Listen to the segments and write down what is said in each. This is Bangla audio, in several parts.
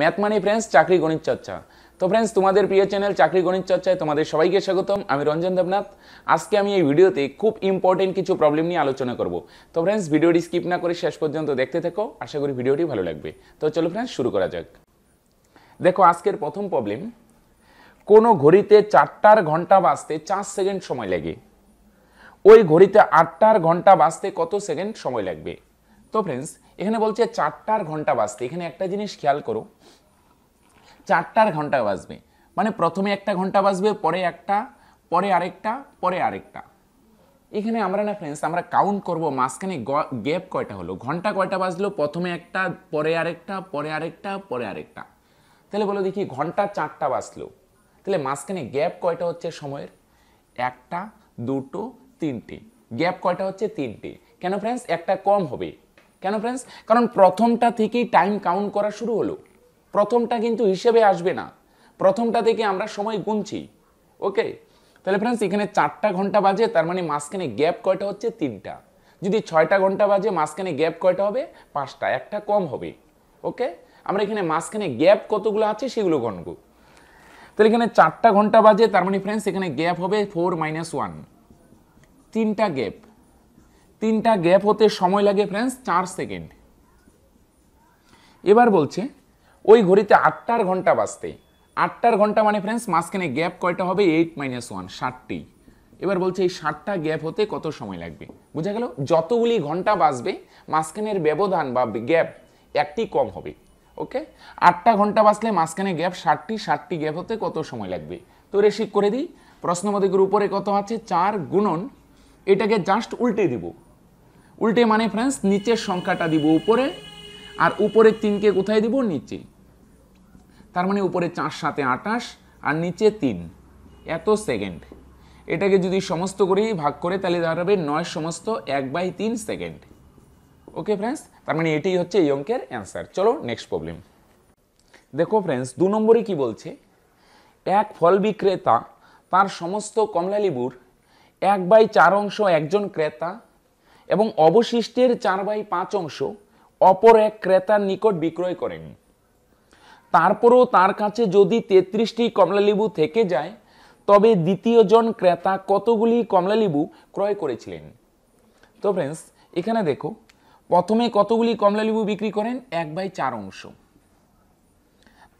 ম্যাথ মানি ফ্রেন্ডস চাকরি গণিত চর্চা তো ফ্রেন্ডস তোমাদের প্রিয় চ্যানেল চাকরি গণিত চর্চায় তোমাদের সবাইকে স্বাগতম আমি রঞ্জন দেবনাথ আজকে আমি এই ভিডিওতে খুব ইম্পর্টেন্ট কিছু প্রবলেম নিয়ে আলোচনা করব তো ফ্রেন্ডস ভিডিওটি স্কিপ না করে শেষ পর্যন্ত দেখতে থাকো আশা করি ভিডিওটি ভালো লাগবে তো চলো ফ্রেন্ডস শুরু করা যাক দেখো আজকের প্রথম প্রবলেম কোনো ঘড়িতে চারটার ঘন্টা বাজতে চার সেকেন্ড সময় লাগে ওই ঘড়িতে আটটার ঘন্টা বাজতে কত সেকেন্ড সময় লাগবে তো ফ্রেন্ডস এখানে বলছে চারটার ঘন্টা বাজতে এখানে একটা জিনিস খেয়াল করো চারটার ঘন্টা বাজবে মানে প্রথমে একটা ঘন্টা বাজবে পরে একটা পরে আরেকটা পরে আরেকটা এখানে আমরা না ফ্রেন্ডস আমরা কাউন্ট করব মাঝখানে গ্যাপ কয়টা হলো ঘন্টা কয়টা বাজলো প্রথমে একটা পরে আরেকটা পরে আরেকটা পরে আরেকটা তাহলে বলো দেখি ঘন্টা চারটা বাজলো তাহলে মাঝখানে গ্যাপ কয়টা হচ্ছে সময়ের একটা দুটো তিনটে গ্যাপ কয়টা হচ্ছে তিনটে কেন ফ্রেন্ডস একটা কম হবে কেন ফ্রেন্ডস কারণ প্রথমটা থেকেই টাইম কাউন্ট করা শুরু হলো প্রথমটা কিন্তু হিসেবে আসবে না প্রথমটা থেকে আমরা সময় গুনছি ওকে তাহলে ফ্রেন্ডস এখানে চারটা ঘন্টা বাজে তার মানে মাঝখানে গ্যাপ কয়টা হচ্ছে তিনটা যদি ছয়টা ঘন্টা বাজে মাঝখানে গ্যাপ কয়টা হবে পাঁচটা একটা কম হবে ওকে আমরা এখানে মাঝখানে গ্যাপ কতগুলো আছে সেগুলো গণব তাহলে এখানে চারটা ঘন্টা বাজে তার মানে ফ্রেন্ডস এখানে গ্যাপ হবে ফোর মাইনাস ওয়ান তিনটা গ্যাপ তিনটা গ্যাপ হতে সময় লাগে ফ্রেন্ডস চার সেকেন্ড এবার বলছে ওই ঘড়িতে আটটার ঘন্টা বাজতে আটটার ঘন্টা মানে ফ্রেন্ডস মাঝখানে গ্যাপ কয়টা হবে এইট মাইনাস ওয়ান ষাটটি এবার বলছে এই ষাটটা গ্যাপ হতে কত সময় লাগবে বোঝা গেল যতগুলি ঘন্টা বাজবে মাঝখানের ব্যবধান বা গ্যাপ একটি কম হবে ওকে আটটা ঘন্টা বাজলে মাঝখানে গ্যাপ ষাটটি ষাটটি গ্যাপ হতে কত সময় লাগবে তো রেশিক করে দিই প্রশ্নমতিকের উপরে কত আছে চার গুণন এটাকে জাস্ট উল্টে দেবো উল্টে মানে ফ্রেন্ডস নিচের সংখ্যাটা দিব উপরে আর উপরের তিনকে কোথায় দিব নিচে তার মানে উপরে চার সাথে আটাশ আর নিচে তিন এত সেকেন্ড এটাকে যদি সমস্ত করি ভাগ করে তাহলে দাঁড়াবে নয় সমস্ত এক বাই তিন সেকেন্ড ওকে ফ্রেন্ডস তার মানে এটাই হচ্ছে এই অঙ্কের অ্যান্সার চলো নেক্সট প্রবলেম দেখো ফ্রেন্ডস দু নম্বরে কি বলছে এক ফল বিক্রেতা তার সমস্ত কমলালেবুর এক বাই চার অংশ একজন ক্রেতা এবং অবশিষ্টের চার বাই পাঁচ অংশ অপর এক ক্রেতার নিকট বিক্রয় করেন তারপরও তার কাছে যদি তেত্রিশটি কমলালেবু থেকে যায় তবে দ্বিতীয়জন ক্রেতা কতগুলি কমলালেবু ক্রয় করেছিলেন তো ফ্রেন্ডস এখানে দেখো প্রথমে কতগুলি কমলালেবু বিক্রি করেন এক বাই চার অংশ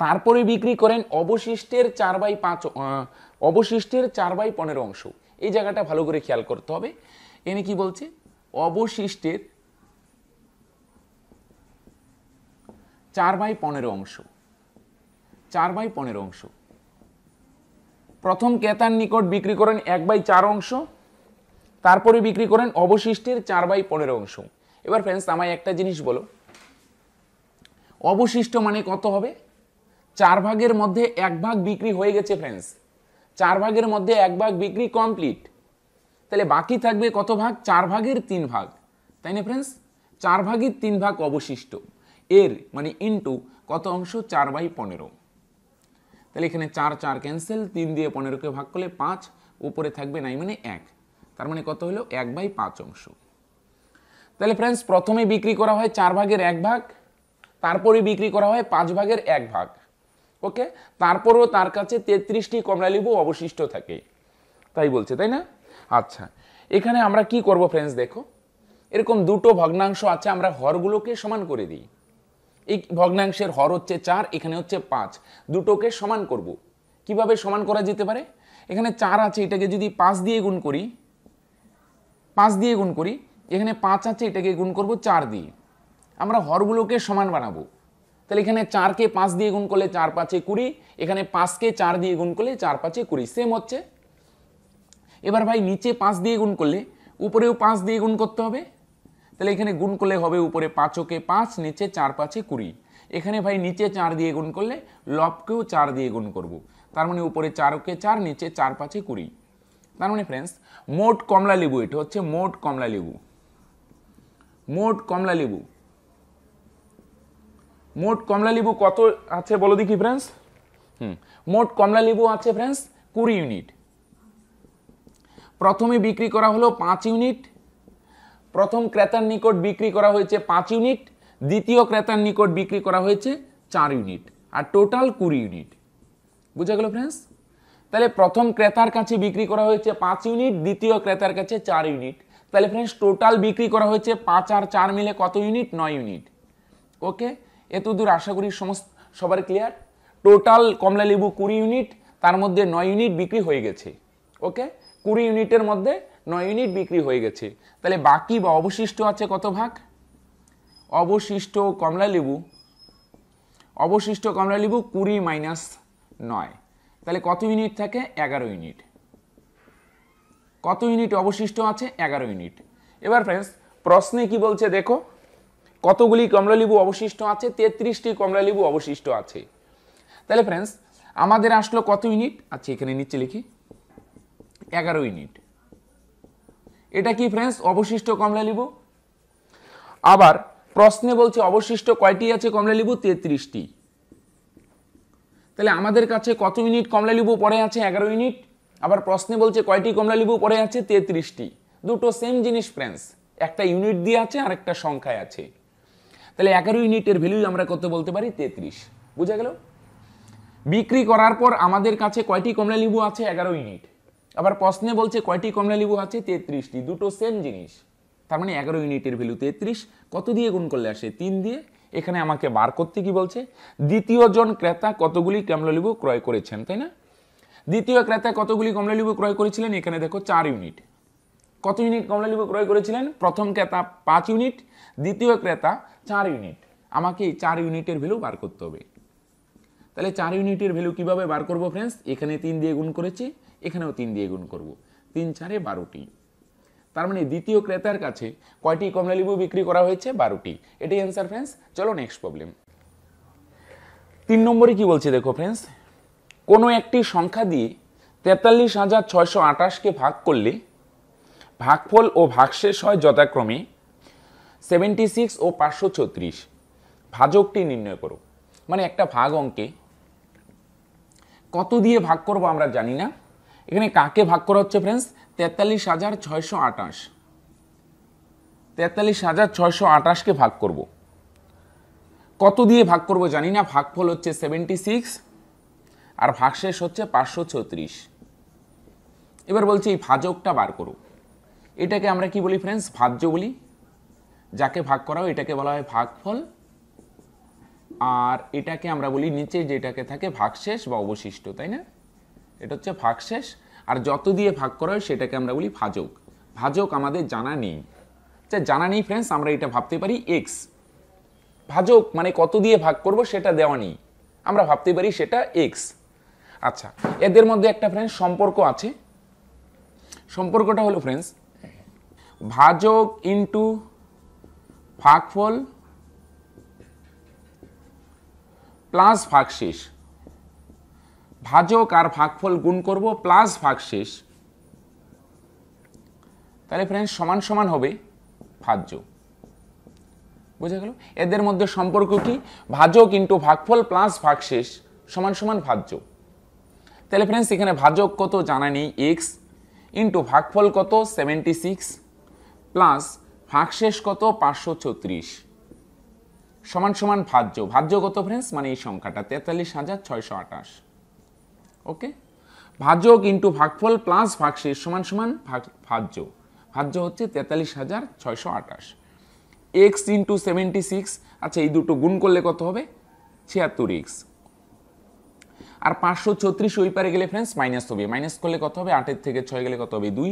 তারপরে বিক্রি করেন অবশিষ্টের চার বাই পাঁচ অবশিষ্টের চার বাই পনেরো অংশ এই জায়গাটা ভালো করে খেয়াল করতে হবে এনে কি বলছে অবশিষ্টের চার বাই পনেরো অংশ চার বাই পনেরো অংশ প্রথম ক্রেতার নিকট বিক্রি করেন এক বাই চার অংশ তারপরে বিক্রি করেন অবশিষ্টের চার বাই পনেরো অংশ এবার ফ্রেন্ডস আমায় একটা জিনিস বলো অবশিষ্ট মানে কত হবে চার ভাগের মধ্যে এক ভাগ বিক্রি হয়ে গেছে ফ্রেন্ডস চার ভাগের মধ্যে এক ভাগ বিক্রি কমপ্লিট তাহলে বাকি থাকবে কত ভাগ চার ভাগের তিন ভাগ তাই না ফ্রেন্ডস চার ভাগের তিন ভাগ অবশিষ্ট এর মানে ইন্টু কত অংশ চার বাই পনেরো তাহলে এখানে চার চার ক্যান্সেল তিন দিয়ে পনেরোকে ভাগ করলে পাঁচ উপরে থাকবে নাই মানে এক তার মানে কত হলো এক বাই পাঁচ অংশ তাহলে ফ্রেন্ডস প্রথমে বিক্রি করা হয় চার ভাগের এক ভাগ তারপরে বিক্রি করা হয় পাঁচ ভাগের এক ভাগ ওকে তারপরও তার কাছে তেত্রিশটি কমলা লেবু অবশিষ্ট থাকে তাই বলছে তাই না আচ্ছা এখানে আমরা কি করব ফ্রেন্ডস দেখো এরকম দুটো ভগ্নাংশ আছে আমরা হরগুলোকে সমান করে দিই এই ভগ্নাংশের হর হচ্ছে চার এখানে হচ্ছে পাঁচ দুটোকে সমান করব। কিভাবে সমান করা যেতে পারে এখানে চার আছে এটাকে যদি পাঁচ দিয়ে গুণ করি পাঁচ দিয়ে গুণ করি এখানে পাঁচ আছে এটাকে গুণ করব চার দিয়ে আমরা হরগুলোকে সমান বানাবো তাহলে এখানে চারকে পাঁচ দিয়ে গুণ করলে চার পাঁচে কুড়ি এখানে পাঁচকে চার দিয়ে গুণ করলে চার পাঁচে কুড়ি সেম হচ্ছে এবার ভাই নিচে পাঁচ দিয়ে গুণ করলে উপরেও পাঁচ দিয়ে গুণ করতে হবে তাহলে এখানে গুণ করলে হবে উপরে পাঁচকে পাঁচ নিচে চার পাঁচে কুড়ি এখানে ভাই নিচে চার দিয়ে গুণ করলে লবকেও চার দিয়ে গুণ করব। তার মানে উপরে চারকে চার নিচে চার পাঁচে কুড়ি তার মানে ফ্রেন্ডস মোট কমলা লেবু এটা হচ্ছে মোট কমলা লেবু মোট কমলা লেবু মোট কমলা লেবু কত আছে বলো দেখি ফ্রেন্ডস হুম মোট কমলা লেবু আছে ফ্রেন্ডস কুড়ি ইউনিট প্রথমে বিক্রি করা হলো পাঁচ ইউনিট প্রথম ক্রেতার নিকট বিক্রি করা হয়েছে পাঁচ ইউনিট দ্বিতীয় ক্রেতার নিকট বিক্রি করা হয়েছে চার ইউনিট আর টোটাল কুড়ি ইউনিট বুঝা গেল ফ্রেন্ডস তাহলে প্রথম ক্রেতার কাছে বিক্রি করা হয়েছে পাঁচ ইউনিট দ্বিতীয় ক্রেতার কাছে চার ইউনিট তাহলে ফ্রেন্ডস টোটাল বিক্রি করা হয়েছে পাঁচ আর চার মিলে কত ইউনিট নয় ইউনিট ওকে দূর আশা করি সমস্ত সবার ক্লিয়ার টোটাল কমলা লেবু কুড়ি ইউনিট তার মধ্যে নয় ইউনিট বিক্রি হয়ে গেছে ওকে কুড়ি ইউনিটের মধ্যে নয় ইউনিট বিক্রি হয়ে গেছে তাহলে বাকি বা অবশিষ্ট আছে কত ভাগ অবশিষ্ট কমলা লেবু অবশিষ্ট কমলা লেবু কুড়ি মাইনাস নয় তাহলে কত ইউনিট থাকে এগারো ইউনিট কত ইউনিট অবশিষ্ট আছে এগারো ইউনিট এবার ফ্রেন্ডস প্রশ্নে কি বলছে দেখো কতগুলি কমলালেবু অবশিষ্ট আছে তেত্রিশটি কমলালেবু অবশিষ্ট আছে তাহলে ফ্রেন্ডস আমাদের আসলো কত ইউনিট আচ্ছা এখানে নিচে লিখি এগারো ইউনিট এটা কি ফ্রেন্ডস অবশিষ্ট কমলা লেবু আবার প্রশ্নে বলছে অবশিষ্ট কয়টি আছে কমলা লেবু তেত্রিশটি তাহলে আমাদের কাছে কত ইউনিট কমলালেবু পরে আছে এগারো ইউনিট আবার প্রশ্নে বলছে কয়টি কমলালেবু পরে আছে তেত্রিশটি দুটো সেম জিনিস ফ্রেন্ডস একটা ইউনিট দিয়ে আছে আর একটা সংখ্যায় আছে তাহলে এগারো ইউনিটের ভ্যালু আমরা কত বলতে পারি তেত্রিশ বুঝা গেল বিক্রি করার পর আমাদের কাছে কয়টি কমলা লেবু আছে এগারো ইউনিট আবার প্রশ্নে বলছে কয়টি কমলালেবু আছে তেত্রিশটি দুটো সেম জিনিস তার মানে এগারো ইউনিটের ভ্যালু তেত্রিশ কত দিয়ে গুণ করলে আসে তিন দিয়ে এখানে আমাকে বার করতে কি বলছে দ্বিতীয় জন ক্রেতা কতগুলি লেবু ক্রয় করেছেন তাই না দ্বিতীয় ক্রেতা কতগুলি কমলালেবু ক্রয় করেছিলেন এখানে দেখো চার ইউনিট কত ইউনিট কমলালেবু ক্রয় করেছিলেন প্রথম ক্রেতা পাঁচ ইউনিট দ্বিতীয় ক্রেতা চার ইউনিট আমাকে এই চার ইউনিটের ভ্যালু বার করতে হবে তাহলে চার ইউনিটের ভ্যালু কিভাবে বার করব ফ্রেন্ডস এখানে তিন দিয়ে গুণ করেছি এখানেও তিন দিয়ে গুণ করব তিন চারে বারোটি তার মানে দ্বিতীয় ক্রেতার কাছে কয়টি কমলালেবু বিক্রি করা হয়েছে বারোটি এটাই অ্যান্সার ফ্রেন্ডস চলো নেক্সট প্রবলেম তিন নম্বরে কি বলছে দেখো ফ্রেন্ডস কোনো একটি সংখ্যা দিয়ে তেতাল্লিশ হাজার ছয়শো আঠাশকে ভাগ করলে ভাগফল ও ভাগশেষ হয় যথাক্রমে সেভেন্টি সিক্স ও পাঁচশো ছত্রিশ ভাজকটি নির্ণয় করো মানে একটা ভাগ অঙ্কে কত দিয়ে ভাগ করব আমরা জানি না এখানে কাকে ভাগ করা হচ্ছে ফ্রেন্ডস তেতাল্লিশ হাজার ছয়শো আটাশ তেতাল্লিশ হাজার ছয়শো আটাশকে ভাগ করব কত দিয়ে ভাগ করব জানি না ভাগফল হচ্ছে সেভেন্টি সিক্স আর ভাগশেষ হচ্ছে পাঁচশো ছত্রিশ এবার বলছি এই ভাজকটা বার করো এটাকে আমরা কি বলি ফ্রেন্ডস ভাজ্য বলি যাকে ভাগ করা হয় এটাকে বলা হয় ভাগফল আর এটাকে আমরা বলি নিচে যেটাকে থাকে ভাগশেষ বা অবশিষ্ট তাই না এটা হচ্ছে ভাগশেষ আর যত দিয়ে ভাগ করা হয় সেটাকে আমরা বলি ভাজক ভাজক আমাদের জানা নেই আচ্ছা জানা নেই ফ্রেন্ডস আমরা এটা ভাবতে পারি এক্স ভাজক মানে কত দিয়ে ভাগ করব সেটা দেওয়া নেই আমরা ভাবতে পারি সেটা এক্স আচ্ছা এদের মধ্যে একটা ফ্রেন্ডস সম্পর্ক আছে সম্পর্কটা হলো ফ্রেন্ডস ভাজক ইন্টু ভাগফল প্লাস ভাগশেষ ভাজক আর ভাগফল গুণ করব প্লাস ভাগশেষ তাহলে ফ্রেন্ডস সমান সমান হবে ভাজ্য বোঝা গেল এদের মধ্যে সম্পর্ক কি ভাজক ইন্টু ভাগফল প্লাস ভাগশেষ সমান সমান ভাজ্য তাহলে ফ্রেন্ডস এখানে ভাজক কত জানা নেই এক্স ইন্টু ভাগফল কত সেভেন্টি সিক্স প্লাস ভাগশেষ কত পাঁচশো ছত্রিশ সমান সমান ভাজ্য ভাজ্য কত ফ্রেন্ডস মানে এই সংখ্যাটা তেতাল্লিশ হাজার ছয়শো আঠাশ ওকে ভাজক ইন্টু ভাগফল প্লাস ভাগশেষ সমান সমান ভাগ ভাজ্য ভাজ্য হচ্ছে তেতাল্লিশ হাজার ছয়শো আঠাশ এক্স ইন্টু সেভেন্টি সিক্স আচ্ছা এই দুটো গুণ করলে কত হবে ছিয়াত্তর এক্স আর পাঁচশো ছত্রিশ ওই পারে গেলে ফ্রেন্ডস মাইনাস হবে মাইনাস করলে কত হবে আটের থেকে ছয় গেলে কত হবে দুই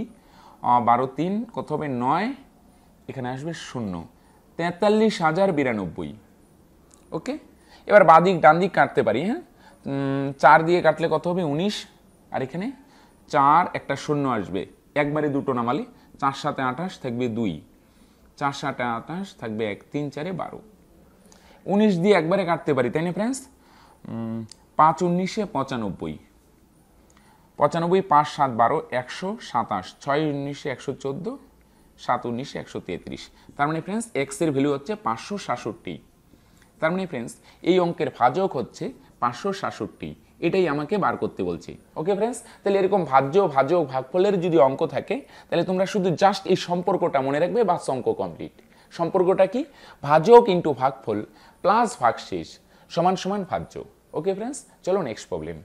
বারো তিন কত হবে নয় এখানে আসবে শূন্য তেতাল্লিশ হাজার বিরানব্বই ওকে এবার বাদিক ডান দিক কাটতে পারি হ্যাঁ চার দিয়ে কাটলে কত হবে উনিশ আর এখানে চার একটা শূন্য আসবে একবারে দুটো নামালে চার সাথে আঠাশ থাকবে দুই চার সাথে আঠাশ থাকবে এক তিন চারে বারো উনিশ দিয়ে একবারে কাটতে পারি তাই না ফ্রেন্ডস পাঁচ উনিশে পঁচানব্বই পঁচানব্বই পাঁচ সাত বারো একশো সাতাশ ছয় উনিশে একশো চোদ্দো সাত উনিশে একশো তেত্রিশ তার মানে ফ্রেন্ডস এক্সের ভ্যালু হচ্ছে পাঁচশো সাতষট্টি তার মানে ফ্রেন্ডস এই অঙ্কের ভাজক হচ্ছে পাঁচশো সাতষট্টি এটাই আমাকে বার করতে বলছি ওকে ফ্রেন্ডস তাহলে এরকম ভাজ্য ভাজক ভাগফলের যদি অঙ্ক থাকে তাহলে তোমরা শুধু জাস্ট এই সম্পর্কটা মনে রাখবে বা অঙ্ক কমপ্লিট সম্পর্কটা কি ভাজক ইন্টু ভাগফল প্লাস ভাগশেষ সমান সমান ভাজ্য ওকে ফ্রেন্ডস চলো নেক্সট প্রবলেম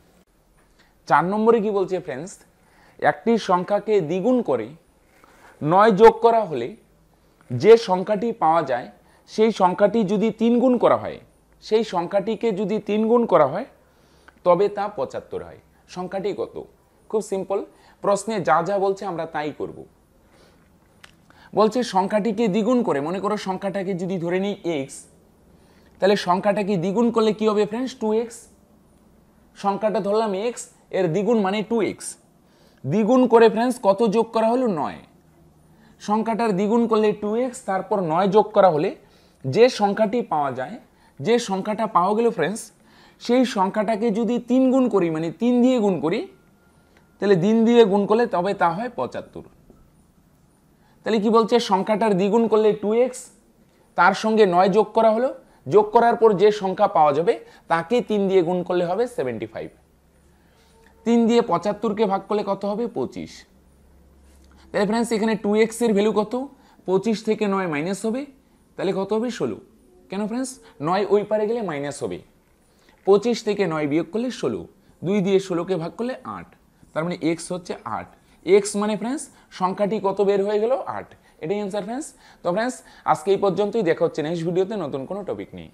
চার নম্বরে কি বলছে ফ্রেন্ডস একটি সংখ্যাকে দ্বিগুণ করে নয় যোগ করা হলে যে সংখ্যাটি পাওয়া যায় সেই সংখ্যাটি যদি তিন গুণ করা হয় সেই সংখ্যাটিকে যদি তিন গুণ করা হয় তবে তা পঁচাত্তর হয় সংখ্যাটি কত খুব সিম্পল প্রশ্নে যা যা বলছে আমরা তাই করব বলছে সংখ্যাটিকে দ্বিগুণ করে মনে করো সংখ্যাটাকে যদি ধরে নিই এক্স তাহলে সংখ্যাটাকে দ্বিগুণ করলে কি হবে ফ্রেন্ডস টু এক্স সংখ্যাটা ধরলাম এক্স এর দ্বিগুণ মানে টু এক্স দ্বিগুণ করে ফ্রেন্ডস কত যোগ করা হলো নয় সংখ্যাটার দ্বিগুণ করলে টু এক্স তারপর নয় যোগ করা হলে যে সংখ্যাটি পাওয়া যায় যে সংখ্যাটা পাওয়া গেল ফ্রেন্ডস সেই সংখ্যাটাকে যদি তিন গুণ করি মানে তিন দিয়ে গুণ করি তাহলে দিন দিয়ে গুণ করলে তবে তা হয় পঁচাত্তর তাহলে কি বলছে সংখ্যাটার দ্বিগুণ করলে টু এক্স তার সঙ্গে নয় যোগ করা হলো যোগ করার পর যে সংখ্যা পাওয়া যাবে তাকে তিন দিয়ে গুণ করলে হবে সেভেন্টি ফাইভ তিন দিয়ে পঁচাত্তরকে ভাগ করলে কত হবে পঁচিশ তাহলে ফ্রেন্ডস এখানে টু এক্সের ভ্যালু কত পঁচিশ থেকে নয় মাইনাস হবে তাহলে কত হবে ষোলো কেন ফ্রেন্ডস নয় ওই পারে গেলে মাইনাস হবে পঁচিশ থেকে নয় বিয়োগ করলে ষোলো দুই দিয়ে ষোলোকে ভাগ করলে আট তার মানে এক্স হচ্ছে আট এক্স মানে ফ্রেন্ডস সংখ্যাটি কত বের হয়ে গেল আট এটাই অ্যান্সার ফ্রেন্ডস তো ফ্রেন্ডস আজকে এই পর্যন্তই দেখা হচ্ছে নেক্সট ভিডিওতে নতুন কোনো টপিক নেই